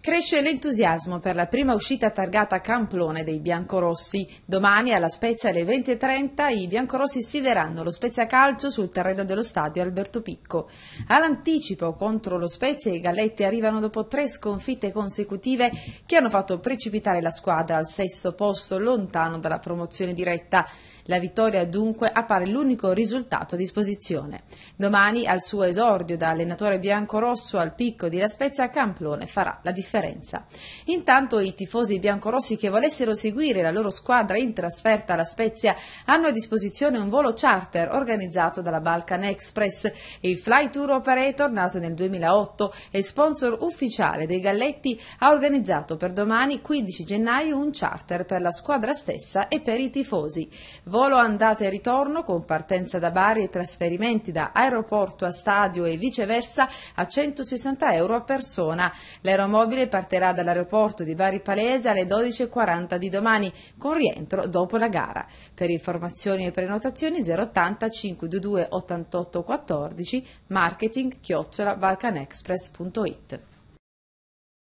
Cresce l'entusiasmo per la prima uscita targata Camplone dei biancorossi. Domani alla Spezia alle 20.30 i biancorossi sfideranno lo Spezia Calcio sul terreno dello stadio Alberto Picco. All'anticipo contro lo Spezia i Galletti arrivano dopo tre sconfitte consecutive che hanno fatto precipitare la squadra al sesto posto lontano dalla promozione diretta. La vittoria dunque appare l'unico risultato a disposizione. Domani al suo esordio da allenatore biancorosso al Picco di La Spezia Camplone farà la differenza differenza. Intanto i tifosi biancorossi che volessero seguire la loro squadra in trasferta alla Spezia hanno a disposizione un volo charter organizzato dalla Balkan Express. Il Fly Tour Operator, nato nel 2008 e sponsor ufficiale dei Galletti, ha organizzato per domani 15 gennaio un charter per la squadra stessa e per i tifosi. Volo andata e ritorno con partenza da Bari e trasferimenti da aeroporto a stadio e viceversa a 160 euro a persona. L'aeromobile Puglia partirà dall'aeroporto di Bari Palese alle 12.40 di domani, con rientro dopo la gara. Per informazioni e prenotazioni 080 522 88 14 marketing chiocciola balcanexpress.it.